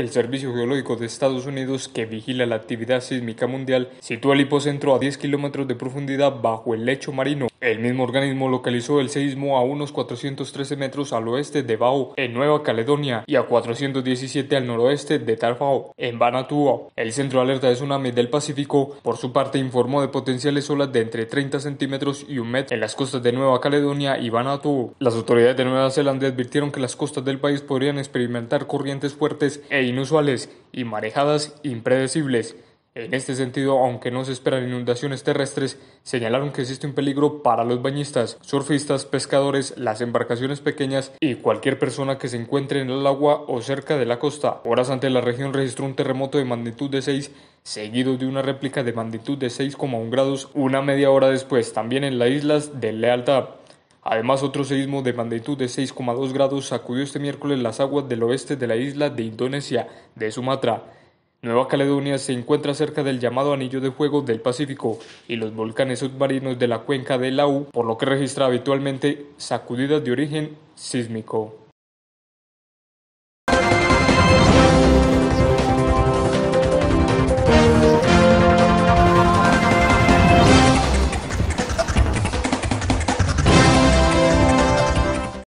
El Servicio Geológico de Estados Unidos, que vigila la actividad sísmica mundial, sitúa el hipocentro a 10 kilómetros de profundidad bajo el lecho marino el mismo organismo localizó el sismo a unos 413 metros al oeste de Bau, en Nueva Caledonia, y a 417 al noroeste de Tarfao, en Vanuatu. El Centro de Alerta de Tsunami del Pacífico, por su parte, informó de potenciales olas de entre 30 centímetros y un metro en las costas de Nueva Caledonia y Vanuatu. Las autoridades de Nueva Zelanda advirtieron que las costas del país podrían experimentar corrientes fuertes e inusuales y marejadas impredecibles. En este sentido, aunque no se esperan inundaciones terrestres, señalaron que existe un peligro para los bañistas, surfistas, pescadores, las embarcaciones pequeñas y cualquier persona que se encuentre en el agua o cerca de la costa. Horas antes la región registró un terremoto de magnitud de 6, seguido de una réplica de magnitud de 6,1 grados una media hora después, también en las islas de Lealtad. Además, otro seísmo de magnitud de 6,2 grados sacudió este miércoles las aguas del oeste de la isla de Indonesia, de Sumatra. Nueva Caledonia se encuentra cerca del llamado anillo de Fuego del Pacífico y los volcanes submarinos de la cuenca de Lau, por lo que registra habitualmente sacudidas de origen sísmico.